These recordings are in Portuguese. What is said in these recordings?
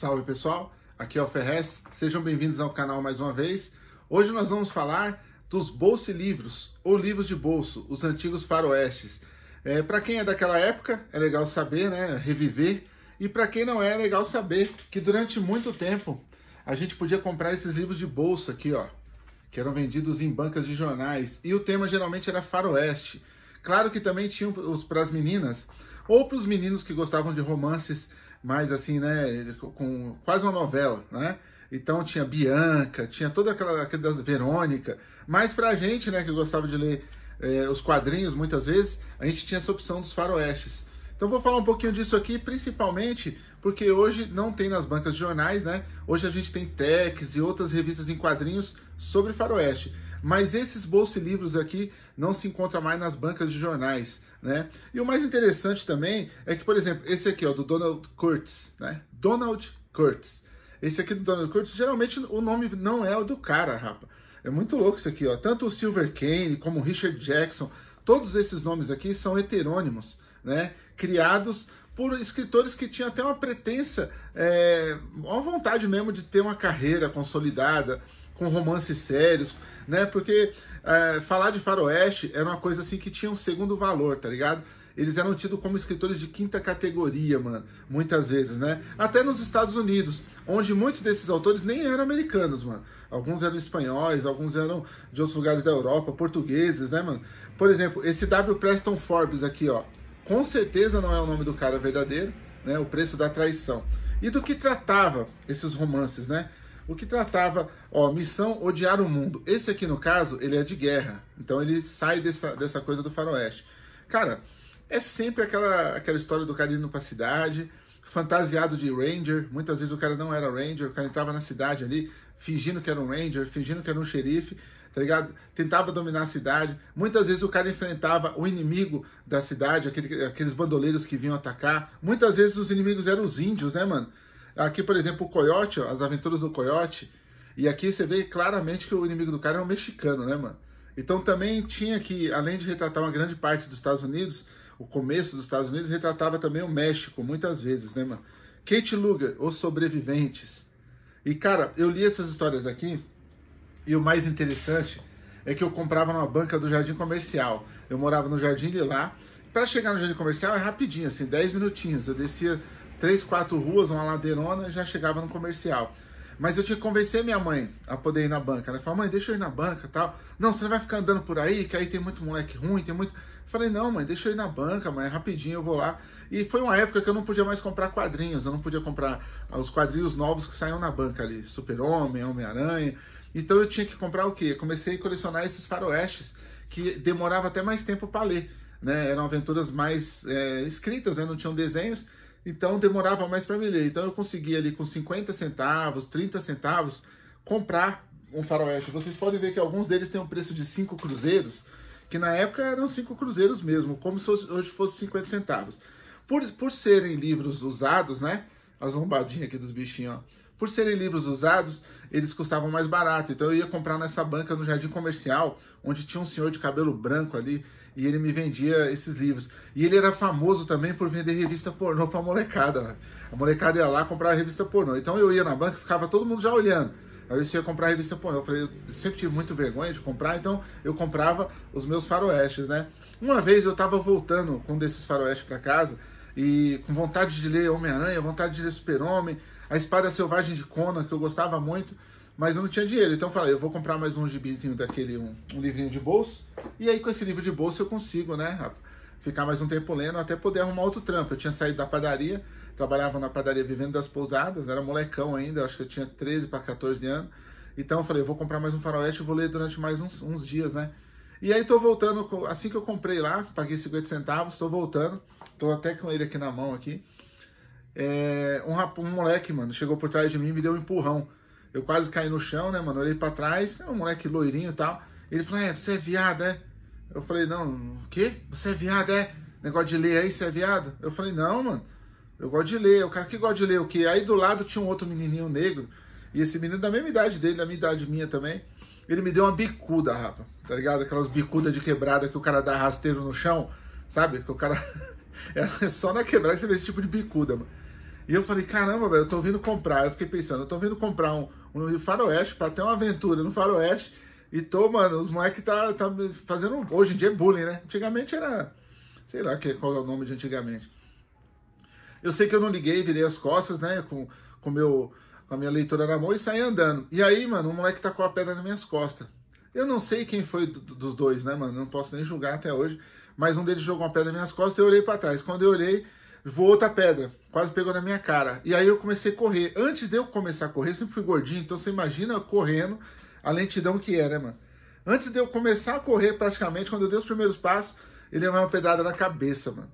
Salve pessoal, aqui é o Ferrez, sejam bem-vindos ao canal mais uma vez. Hoje nós vamos falar dos bolsilivros ou livros de bolso, os antigos faroestes. É, para quem é daquela época, é legal saber, né, reviver, e para quem não é, é legal saber que durante muito tempo a gente podia comprar esses livros de bolso aqui, ó, que eram vendidos em bancas de jornais, e o tema geralmente era faroeste. Claro que também tinham os para as meninas ou para os meninos que gostavam de romances mais assim, né? Com quase uma novela, né? Então tinha Bianca, tinha toda aquela, aquela Verônica. Mas pra gente, né, que gostava de ler eh, os quadrinhos muitas vezes, a gente tinha essa opção dos faroestes. Então vou falar um pouquinho disso aqui, principalmente porque hoje não tem nas bancas de jornais, né? Hoje a gente tem techs e outras revistas em quadrinhos sobre faroeste. Mas esses bolsilivros aqui não se encontram mais nas bancas de jornais né? E o mais interessante também é que, por exemplo, esse aqui, ó, do Donald Kurtz, né? Donald Kurtz. Esse aqui do Donald Kurtz, geralmente o nome não é o do cara, rapa. É muito louco isso aqui, ó. Tanto o Silver Kane como o Richard Jackson, todos esses nomes aqui são heterônimos, né? Criados por escritores que tinham até uma pretensa, é, uma vontade mesmo de ter uma carreira consolidada, com romances sérios, né? Porque é, falar de faroeste era uma coisa assim que tinha um segundo valor, tá ligado? Eles eram tidos como escritores de quinta categoria, mano, muitas vezes, né? Até nos Estados Unidos, onde muitos desses autores nem eram americanos, mano. Alguns eram espanhóis, alguns eram de outros lugares da Europa, portugueses, né, mano? Por exemplo, esse W. Preston Forbes aqui, ó, com certeza não é o nome do cara verdadeiro, né? O preço da traição. E do que tratava esses romances, né? o que tratava, ó, missão odiar o mundo. Esse aqui, no caso, ele é de guerra. Então ele sai dessa, dessa coisa do faroeste. Cara, é sempre aquela, aquela história do cara indo pra cidade, fantasiado de ranger. Muitas vezes o cara não era ranger, o cara entrava na cidade ali, fingindo que era um ranger, fingindo que era um xerife, tá ligado? Tentava dominar a cidade. Muitas vezes o cara enfrentava o inimigo da cidade, aquele, aqueles bandoleiros que vinham atacar. Muitas vezes os inimigos eram os índios, né, mano? Aqui, por exemplo, o Coyote, as aventuras do Coyote, e aqui você vê claramente que o inimigo do cara é um mexicano, né, mano? Então também tinha que, além de retratar uma grande parte dos Estados Unidos, o começo dos Estados Unidos retratava também o México, muitas vezes, né, mano? Kate Luger, Os Sobreviventes. E, cara, eu li essas histórias aqui, e o mais interessante é que eu comprava numa banca do Jardim Comercial. Eu morava no Jardim de lá. Para chegar no Jardim Comercial é rapidinho, assim, 10 minutinhos. Eu descia três, quatro ruas, uma ladeirona, já chegava no comercial. Mas eu tinha que convencer minha mãe a poder ir na banca. Ela falou, mãe, deixa eu ir na banca tal. Não, você não vai ficar andando por aí, que aí tem muito moleque ruim, tem muito. Eu falei, não, mãe, deixa eu ir na banca, mãe, é rapidinho eu vou lá. E foi uma época que eu não podia mais comprar quadrinhos, eu não podia comprar os quadrinhos novos que saíam na banca ali, Super-Homem, Homem-Aranha. Então eu tinha que comprar o quê? Comecei a colecionar esses faroestes, que demorava até mais tempo para ler. Né? Eram aventuras mais é, escritas, né? não tinham desenhos. Então demorava mais para me ler. Então eu conseguia ali com 50 centavos, 30 centavos, comprar um faroeste. Vocês podem ver que alguns deles têm um preço de 5 cruzeiros, que na época eram 5 cruzeiros mesmo, como se hoje fosse 50 centavos. Por, por serem livros usados, né? As lombadinhas aqui dos bichinhos, ó. Por serem livros usados, eles custavam mais barato. Então eu ia comprar nessa banca no Jardim Comercial, onde tinha um senhor de cabelo branco ali. E ele me vendia esses livros. E ele era famoso também por vender revista pornô pra molecada. Né? A molecada ia lá comprar a revista pornô. Então eu ia na banca ficava todo mundo já olhando. Aí você ia comprar a revista pornô. Eu falei, eu sempre tive muito vergonha de comprar, então eu comprava os meus faroestes, né? Uma vez eu tava voltando com um desses faroestes para casa e com vontade de ler Homem-Aranha, vontade de ler Super-Homem, A Espada Selvagem de Conan, que eu gostava muito. Mas eu não tinha dinheiro, então eu falei, eu vou comprar mais um gibizinho daquele, um, um livrinho de bolso. E aí com esse livro de bolso eu consigo, né, ficar mais um tempo lendo até poder arrumar outro trampo. Eu tinha saído da padaria, trabalhava na padaria vivendo das pousadas, era molecão ainda, acho que eu tinha 13 para 14 anos. Então eu falei, eu vou comprar mais um faroeste e vou ler durante mais uns, uns dias, né? E aí tô voltando, assim que eu comprei lá, paguei 50 centavos, tô voltando, tô até com ele aqui na mão aqui. É, um, um moleque, mano, chegou por trás de mim e me deu um empurrão. Eu quase caí no chão, né, mano? Olhei pra trás, era é um moleque loirinho e tal. Ele falou, é, você é viado, é? Eu falei, não, o quê? Você é viado, é? Negócio de ler aí, você é viado? Eu falei, não, mano. Eu gosto de ler. O cara que gosta de ler o quê? Aí do lado tinha um outro menininho negro. E esse menino da mesma idade dele, da minha idade minha também. Ele me deu uma bicuda, rapa. Tá ligado? Aquelas bicudas de quebrada que o cara dá rasteiro no chão. Sabe? Que o cara. é só na quebrada que você vê esse tipo de bicuda, mano. E eu falei, caramba, velho, eu tô vindo comprar. Eu fiquei pensando, eu tô vindo comprar um, um faroeste, para ter uma aventura no faroeste. E tô, mano, os moleques tá, tá fazendo. Hoje em dia é bullying, né? Antigamente era. Sei lá qual é o nome de antigamente. Eu sei que eu não liguei, virei as costas, né? Com, com, meu, com a minha leitura na mão e saí andando. E aí, mano, o moleque tá com a pedra nas minhas costas. Eu não sei quem foi do, dos dois, né, mano? Não posso nem julgar até hoje. Mas um deles jogou uma pedra nas minhas costas e eu olhei para trás. Quando eu olhei, voou outra pedra, quase pegou na minha cara. E aí eu comecei a correr. Antes de eu começar a correr, sempre fui gordinho, então você imagina correndo, a lentidão que é, né, mano? Antes de eu começar a correr, praticamente, quando eu dei os primeiros passos, ele levou uma pedrada na cabeça, mano.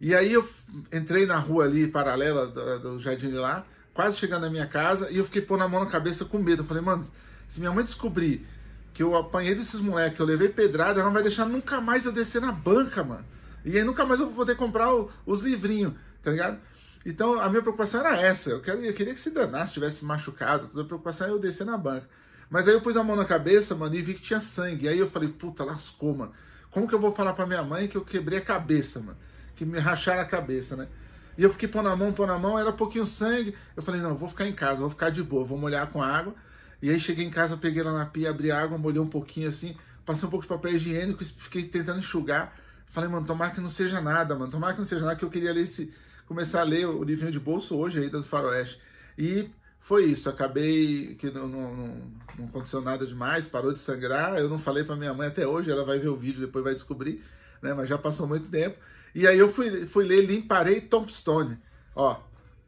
E aí eu entrei na rua ali, paralela do, do jardim de lá, quase chegando na minha casa, e eu fiquei pondo a mão na cabeça com medo. Eu falei, mano, se minha mãe descobrir que eu apanhei desses moleques, eu levei pedrada, ela não vai deixar nunca mais eu descer na banca, mano. E aí nunca mais eu vou poder comprar o, os livrinhos, tá ligado? Então a minha preocupação era essa. Eu, quero, eu queria que se danasse, tivesse machucado. Toda a preocupação era é eu descer na banca. Mas aí eu pus a mão na cabeça, mano, e vi que tinha sangue. E aí eu falei, puta, lascou, mano. Como que eu vou falar pra minha mãe que eu quebrei a cabeça, mano? Que me racharam a cabeça, né? E eu fiquei pondo na mão, pondo na mão, era um pouquinho sangue. Eu falei, não, vou ficar em casa, vou ficar de boa, vou molhar com água. E aí cheguei em casa, peguei ela na pia, abri a água, molhei um pouquinho assim, passei um pouco de papel higiênico, fiquei tentando enxugar. Falei, mano, tomara que não seja nada, mano. Tomara que não seja nada, que eu queria ler esse, começar a ler o livrinho de bolso hoje aí do Faroeste. E foi isso, acabei que não, não, não, não aconteceu nada demais, parou de sangrar. Eu não falei para minha mãe até hoje, ela vai ver o vídeo, depois vai descobrir, né? Mas já passou muito tempo. E aí eu fui, fui ler Limparei Tombstone. Ó,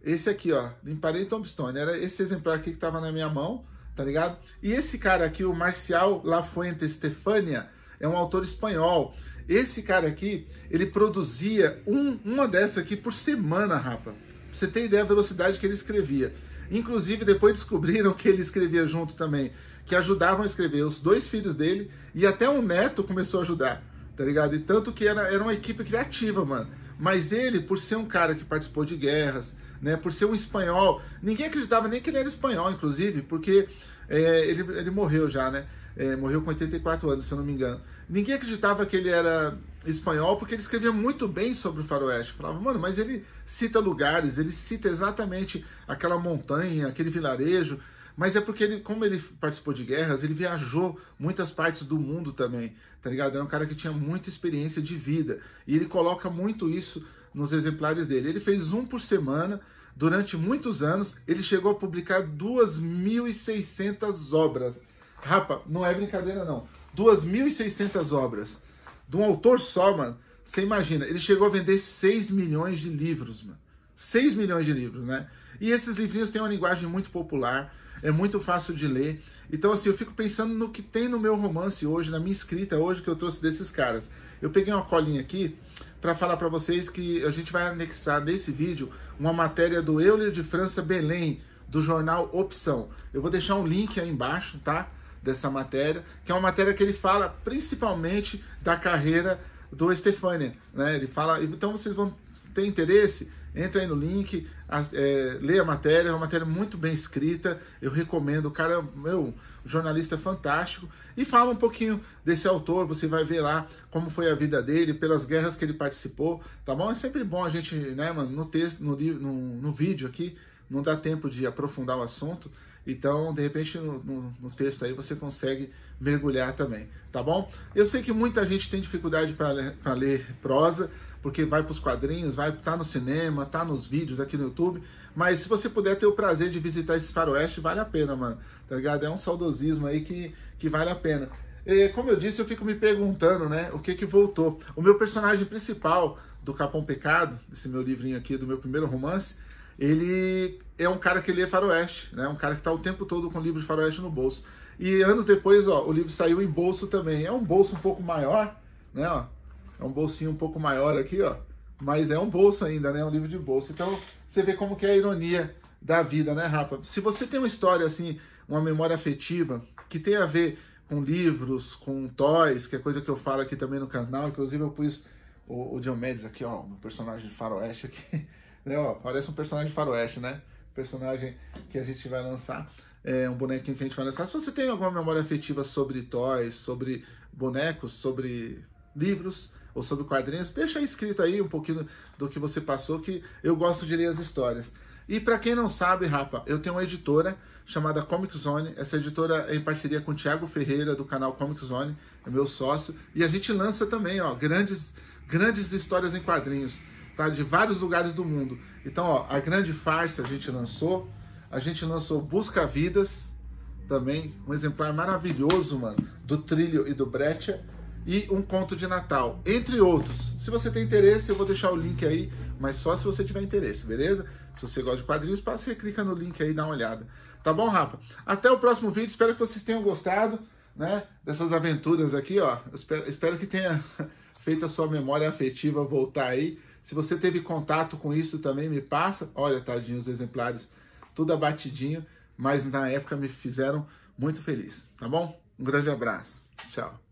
esse aqui, ó, Limparei Tombstone. Era esse exemplar aqui que tava na minha mão, tá ligado? E esse cara aqui, o Marcial Lafuente Stefania, é um autor espanhol. Esse cara aqui, ele produzia um, uma dessa aqui por semana, rapa. Pra você ter ideia da velocidade que ele escrevia. Inclusive, depois descobriram que ele escrevia junto também, que ajudavam a escrever os dois filhos dele e até um neto começou a ajudar, tá ligado? E tanto que era, era uma equipe criativa, mano. Mas ele, por ser um cara que participou de guerras, né, por ser um espanhol, ninguém acreditava nem que ele era espanhol, inclusive, porque é, ele, ele morreu já, né? É, morreu com 84 anos, se eu não me engano. Ninguém acreditava que ele era espanhol porque ele escrevia muito bem sobre o faroeste. Falava, mano, mas ele cita lugares, ele cita exatamente aquela montanha, aquele vilarejo. Mas é porque ele, como ele participou de guerras, ele viajou muitas partes do mundo também, tá ligado? Era um cara que tinha muita experiência de vida. E ele coloca muito isso nos exemplares dele. Ele fez um por semana, durante muitos anos, ele chegou a publicar 2.600 obras. Rapa, não é brincadeira não. 2.600 obras. De um autor só, mano. Você imagina, ele chegou a vender 6 milhões de livros, mano. 6 milhões de livros, né? E esses livrinhos têm uma linguagem muito popular, é muito fácil de ler. Então, assim, eu fico pensando no que tem no meu romance hoje, na minha escrita hoje que eu trouxe desses caras. Eu peguei uma colinha aqui para falar para vocês que a gente vai anexar nesse vídeo uma matéria do Euler de França Belém, do jornal Opção. Eu vou deixar um link aí embaixo, tá? dessa matéria, que é uma matéria que ele fala principalmente da carreira do Stefania, né? Ele fala, então vocês vão ter interesse, entra aí no link, é, lê a matéria, é uma matéria muito bem escrita, eu recomendo, o cara é, meu jornalista é fantástico, e fala um pouquinho desse autor, você vai ver lá como foi a vida dele, pelas guerras que ele participou, tá bom? É sempre bom a gente, né, mano, no texto, no, no, no vídeo aqui, não dá tempo de aprofundar o assunto, então, de repente, no, no, no, texto aí você consegue mergulhar também, tá bom? Eu sei que muita gente tem dificuldade para ler, prosa, porque vai para os quadrinhos, vai tá no cinema, tá nos vídeos aqui no YouTube, mas se você puder ter o prazer de visitar esse faroeste, vale a pena, mano, tá ligado? É um saudosismo aí que, que vale a pena. E, como eu disse, eu fico me perguntando, né, o que que voltou. O meu personagem principal do Capão Pecado, esse meu livrinho aqui do meu primeiro romance, ele é um cara que lê faroeste, né? Um cara que está o tempo todo com o livro de faroeste no bolso. E anos depois, ó, o livro saiu em bolso também. É um bolso um pouco maior, né? Ó, é um bolsinho um pouco maior aqui, ó. Mas é um bolso ainda, né? É um livro de bolso. Então você vê como que é a ironia da vida, né, Rapa? Se você tem uma história assim, uma memória afetiva que tem a ver com livros, com toys, que é coisa que eu falo aqui também no canal. Inclusive eu pus o, o Diomedes aqui, ó, um personagem de faroeste aqui. Né, ó, parece um personagem faroeste, né? Personagem que a gente vai lançar. É um bonequinho que a gente vai lançar. Se você tem alguma memória afetiva sobre toys, sobre bonecos, sobre livros ou sobre quadrinhos, deixa escrito aí um pouquinho do que você passou, que eu gosto de ler as histórias. E para quem não sabe, rapa, eu tenho uma editora chamada Comic Zone. Essa editora é em parceria com o Thiago Ferreira do canal Comic Zone, é meu sócio, e a gente lança também, ó, grandes grandes histórias em quadrinhos tá? De vários lugares do mundo. Então, ó, a grande farsa a gente lançou, a gente lançou Busca Vidas também, um exemplar maravilhoso, mano, do Trilho e do Brecha e um conto de Natal, entre outros. Se você tem interesse, eu vou deixar o link aí, mas só se você tiver interesse, beleza? Se você gosta de quadrinhos, passa e clica no link aí, dá uma olhada. Tá bom, Rafa? Até o próximo vídeo, espero que vocês tenham gostado, né? Dessas aventuras aqui, ó. Espero, espero que tenha feito a sua memória afetiva voltar aí. Se você teve contato com isso também, me passa. Olha, tadinho, os exemplares tudo abatidinho, mas na época me fizeram muito feliz, tá bom? Um grande abraço. Tchau.